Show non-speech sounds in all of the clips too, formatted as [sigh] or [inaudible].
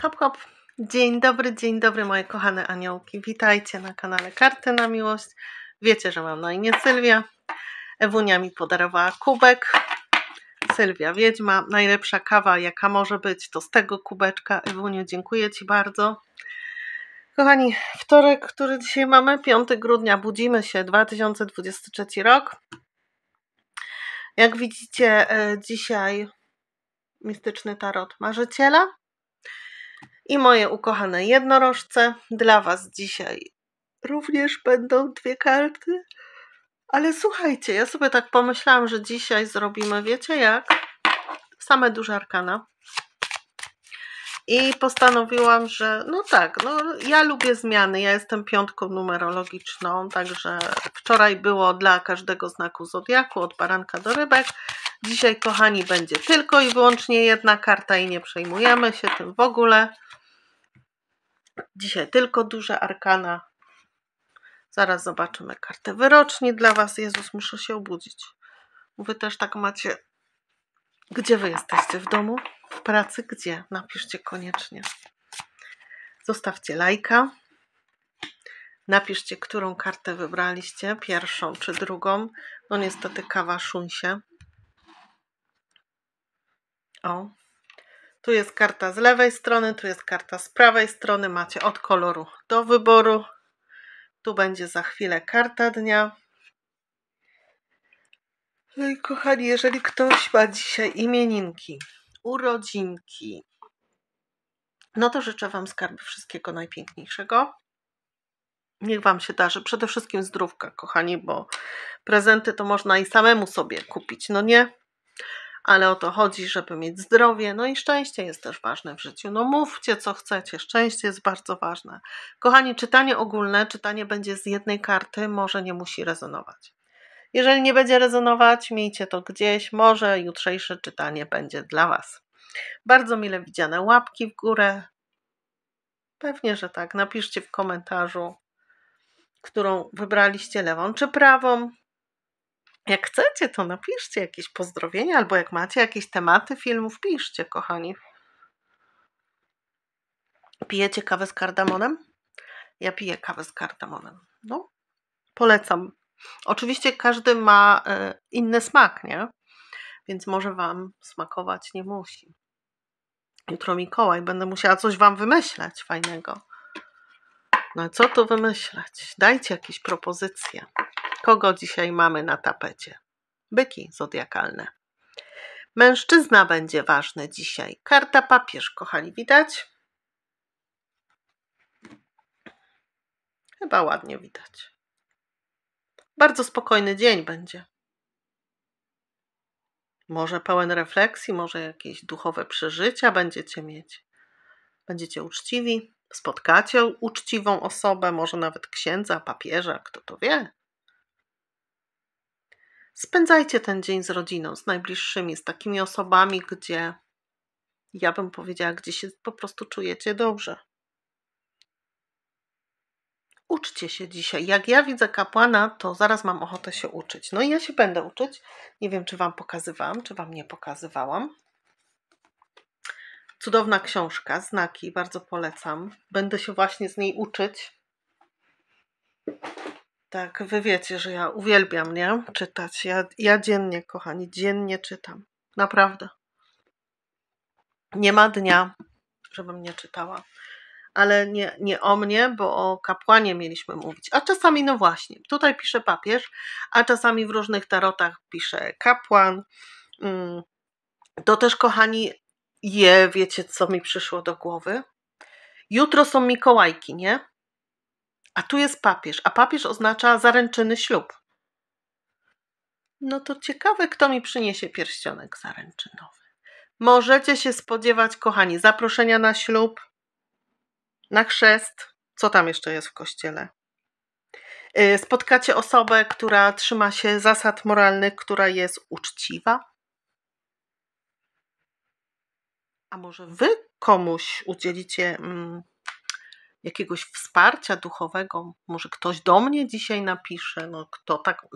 Hop, hop. Dzień dobry, dzień dobry moje kochane aniołki. Witajcie na kanale Karty na Miłość. Wiecie, że mam na imię Sylwia. Ewunia mi podarowała kubek. Sylwia Wiedźma. Najlepsza kawa, jaka może być, to z tego kubeczka. Ewuniu, dziękuję Ci bardzo. Kochani, wtorek, który dzisiaj mamy, 5 grudnia, budzimy się, 2023 rok. Jak widzicie, e, dzisiaj mistyczny tarot marzyciela i moje ukochane jednorożce. Dla Was dzisiaj również będą dwie karty. Ale słuchajcie, ja sobie tak pomyślałam, że dzisiaj zrobimy, wiecie jak? Same duże arkana. I postanowiłam, że no tak, no ja lubię zmiany, ja jestem piątką numerologiczną, także wczoraj było dla każdego znaku zodiaku, od baranka do rybek. Dzisiaj, kochani, będzie tylko i wyłącznie jedna karta i nie przejmujemy się tym w ogóle. Dzisiaj tylko duże arkana. Zaraz zobaczymy kartę wyroczni dla Was. Jezus, muszę się obudzić. Wy też tak macie. Gdzie Wy jesteście? W domu? W pracy? Gdzie? Napiszcie koniecznie. Zostawcie lajka. Napiszcie, którą kartę wybraliście, pierwszą czy drugą. No niestety kawa szunsie. O, tu jest karta z lewej strony, tu jest karta z prawej strony. Macie od koloru do wyboru. Tu będzie za chwilę karta dnia. No i kochani, jeżeli ktoś ma dzisiaj imieninki, urodzinki, no to życzę Wam skarby wszystkiego najpiękniejszego. Niech Wam się darzy. Przede wszystkim zdrówka, kochani, bo prezenty to można i samemu sobie kupić, no nie? ale o to chodzi, żeby mieć zdrowie. No i szczęście jest też ważne w życiu. No mówcie, co chcecie. Szczęście jest bardzo ważne. Kochani, czytanie ogólne, czytanie będzie z jednej karty, może nie musi rezonować. Jeżeli nie będzie rezonować, miejcie to gdzieś. Może jutrzejsze czytanie będzie dla Was. Bardzo mile widziane łapki w górę. Pewnie, że tak. Napiszcie w komentarzu, którą wybraliście lewą czy prawą. Jak chcecie, to napiszcie jakieś pozdrowienia, albo jak macie jakieś tematy filmów, piszcie, kochani. Pijecie kawę z kardamonem? Ja piję kawę z kardamonem. No, polecam. Oczywiście każdy ma e, inny smak, nie? Więc może Wam smakować nie musi. Jutro Mikołaj, będę musiała coś Wam wymyślać fajnego. No co tu wymyślać? Dajcie jakieś propozycje kogo dzisiaj mamy na tapecie. Byki zodiakalne. Mężczyzna będzie ważny dzisiaj. Karta papież, kochani, widać? Chyba ładnie widać. Bardzo spokojny dzień będzie. Może pełen refleksji, może jakieś duchowe przeżycia będziecie mieć. Będziecie uczciwi, spotkacie uczciwą osobę, może nawet księdza, papieża, kto to wie. Spędzajcie ten dzień z rodziną, z najbliższymi, z takimi osobami, gdzie ja bym powiedziała, gdzie się po prostu czujecie dobrze. Uczcie się dzisiaj. Jak ja widzę kapłana, to zaraz mam ochotę się uczyć. No i ja się będę uczyć. Nie wiem, czy Wam pokazywałam, czy Wam nie pokazywałam. Cudowna książka, znaki, bardzo polecam. Będę się właśnie z niej uczyć. Tak, wy wiecie, że ja uwielbiam, nie? Czytać. Ja, ja dziennie, kochani, dziennie czytam. Naprawdę. Nie ma dnia, żebym nie czytała. Ale nie, nie o mnie, bo o kapłanie mieliśmy mówić. A czasami, no właśnie, tutaj pisze papież, a czasami w różnych tarotach pisze kapłan. Mm, to też, kochani, je, wiecie, co mi przyszło do głowy? Jutro są Mikołajki, nie? A tu jest papież, a papież oznacza zaręczyny ślub. No to ciekawe, kto mi przyniesie pierścionek zaręczynowy. Możecie się spodziewać, kochani, zaproszenia na ślub, na chrzest, co tam jeszcze jest w kościele. Y, spotkacie osobę, która trzyma się zasad moralnych, która jest uczciwa. A może wy komuś udzielicie mm, jakiegoś wsparcia duchowego, może ktoś do mnie dzisiaj napisze, no kto tak,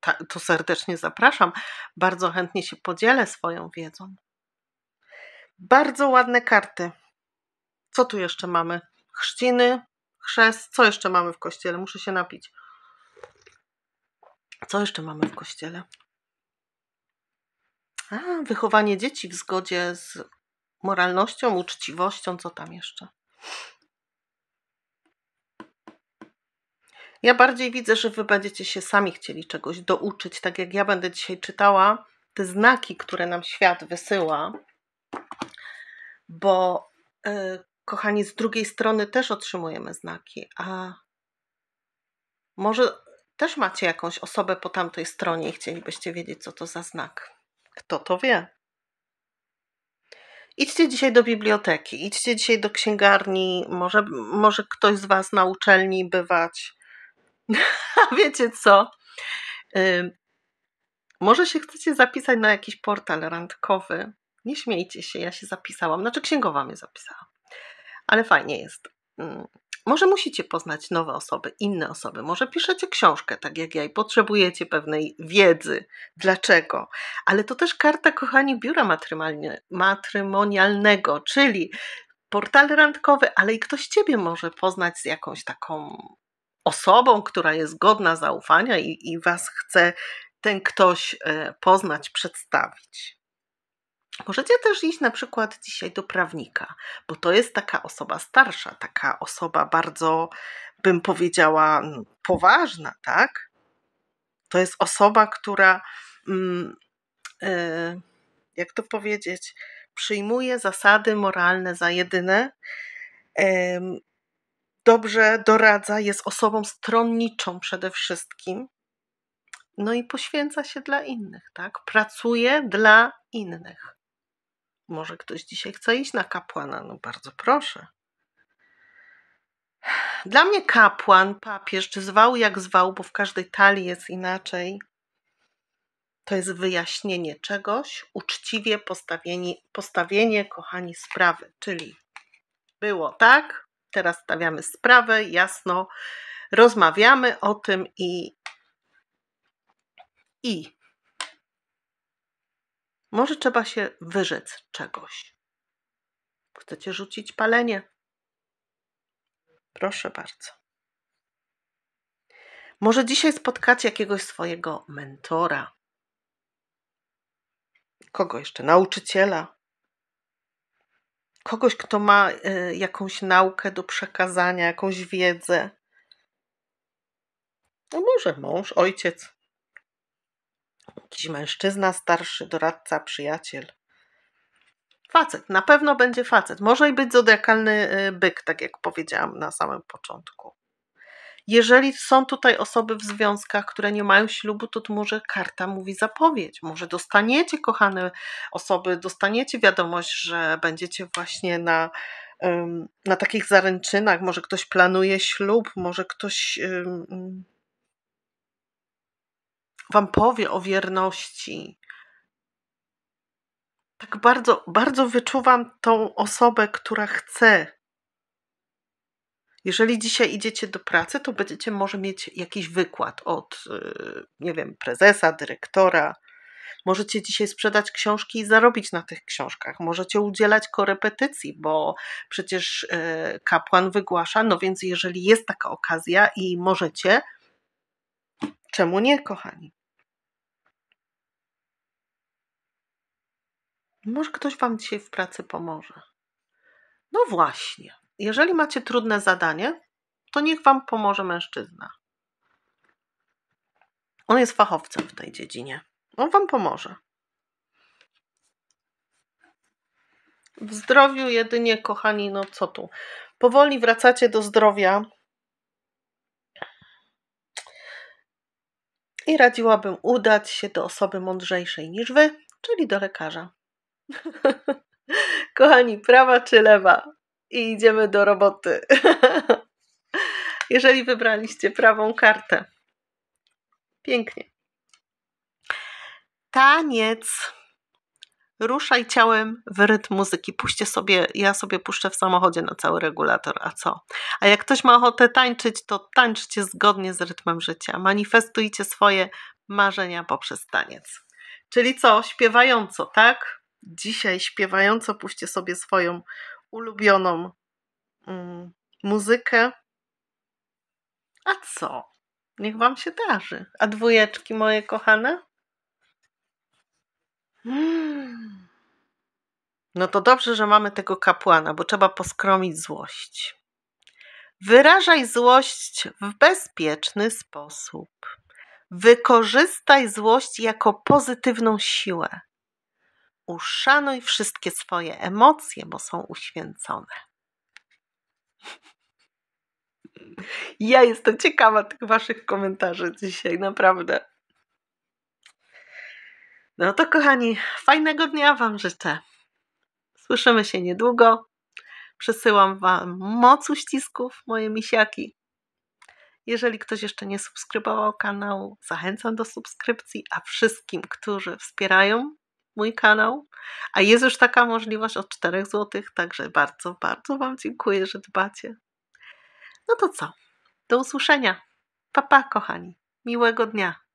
ta, to serdecznie zapraszam. Bardzo chętnie się podzielę swoją wiedzą. Bardzo ładne karty. Co tu jeszcze mamy? Chrzciny, chrzest. Co jeszcze mamy w kościele? Muszę się napić. Co jeszcze mamy w kościele? A, wychowanie dzieci w zgodzie z moralnością, uczciwością. Co tam jeszcze? Ja bardziej widzę, że Wy będziecie się sami chcieli czegoś douczyć, tak jak ja będę dzisiaj czytała te znaki, które nam świat wysyła, bo e, kochani, z drugiej strony też otrzymujemy znaki, a może też macie jakąś osobę po tamtej stronie i chcielibyście wiedzieć, co to za znak. Kto to wie? Idźcie dzisiaj do biblioteki, idźcie dzisiaj do księgarni. Może, może ktoś z Was na uczelni bywać [laughs] A wiecie co? Może się chcecie zapisać na jakiś portal randkowy. Nie śmiejcie się, ja się zapisałam. Znaczy, księgowa mnie zapisała. Ale fajnie jest. Może musicie poznać nowe osoby, inne osoby. Może piszecie książkę, tak jak ja, i potrzebujecie pewnej wiedzy, dlaczego. Ale to też karta, kochani, biura matrymonialnego, czyli portal randkowy, ale i ktoś ciebie może poznać z jakąś taką osobą, która jest godna zaufania i, i was chce ten ktoś e, poznać, przedstawić. Możecie też iść na przykład dzisiaj do prawnika, bo to jest taka osoba starsza, taka osoba bardzo, bym powiedziała, poważna, tak? To jest osoba, która, mm, e, jak to powiedzieć, przyjmuje zasady moralne za jedyne dobrze doradza, jest osobą stronniczą przede wszystkim. No i poświęca się dla innych, tak? Pracuje dla innych. Może ktoś dzisiaj chce iść na kapłana? No bardzo proszę. Dla mnie kapłan, papież, czy zwał jak zwał, bo w każdej talii jest inaczej, to jest wyjaśnienie czegoś, uczciwie postawienie, postawienie kochani, sprawy. Czyli było tak, teraz stawiamy sprawę, jasno rozmawiamy o tym i. I. Może trzeba się wyrzec czegoś. Chcecie rzucić palenie? Proszę bardzo. Może dzisiaj spotkacie jakiegoś swojego mentora, kogo jeszcze? Nauczyciela, kogoś, kto ma e, jakąś naukę do przekazania, jakąś wiedzę. No może mąż, ojciec, jakiś mężczyzna starszy, doradca, przyjaciel. Facet, na pewno będzie facet. Może i być zodekalny e, byk, tak jak powiedziałam na samym początku. Jeżeli są tutaj osoby w związkach, które nie mają ślubu, to może karta mówi zapowiedź. Może dostaniecie, kochane osoby, dostaniecie wiadomość, że będziecie właśnie na, na takich zaręczynach. Może ktoś planuje ślub, może ktoś Wam powie o wierności. Tak bardzo, bardzo wyczuwam tą osobę, która chce jeżeli dzisiaj idziecie do pracy, to będziecie może mieć jakiś wykład od, y, nie wiem, prezesa, dyrektora. Możecie dzisiaj sprzedać książki i zarobić na tych książkach. Możecie udzielać korepetycji, bo przecież y, kapłan wygłasza. No więc, jeżeli jest taka okazja i możecie, czemu nie, kochani? Może ktoś Wam dzisiaj w pracy pomoże. No właśnie. Jeżeli macie trudne zadanie, to niech Wam pomoże mężczyzna. On jest fachowcem w tej dziedzinie. On Wam pomoże. W zdrowiu jedynie, kochani, no co tu? Powoli wracacie do zdrowia. I radziłabym udać się do osoby mądrzejszej niż wy, czyli do lekarza. [laughs] kochani, prawa czy lewa? i idziemy do roboty. [laughs] Jeżeli wybraliście prawą kartę. Pięknie. Taniec. Ruszaj ciałem w rytm muzyki. Puśćcie sobie, ja sobie puszczę w samochodzie na cały regulator, a co? A jak ktoś ma ochotę tańczyć, to tańczcie zgodnie z rytmem życia. Manifestujcie swoje marzenia poprzez taniec. Czyli co? Śpiewająco, tak? Dzisiaj śpiewająco puśćcie sobie swoją ulubioną mm, muzykę. A co? Niech Wam się darzy. A dwójeczki moje kochane? Hmm. No to dobrze, że mamy tego kapłana, bo trzeba poskromić złość. Wyrażaj złość w bezpieczny sposób. Wykorzystaj złość jako pozytywną siłę uszanuj wszystkie swoje emocje, bo są uświęcone. Ja jestem ciekawa tych Waszych komentarzy dzisiaj, naprawdę. No to, kochani, fajnego dnia Wam życzę. Słyszymy się niedługo. Przesyłam Wam moc uścisków, moje misiaki. Jeżeli ktoś jeszcze nie subskrybował kanału, zachęcam do subskrypcji, a wszystkim, którzy wspierają mój kanał. A jest już taka możliwość od 4 zł, także bardzo, bardzo Wam dziękuję, że dbacie. No to co? Do usłyszenia. Papa, pa, kochani. Miłego dnia.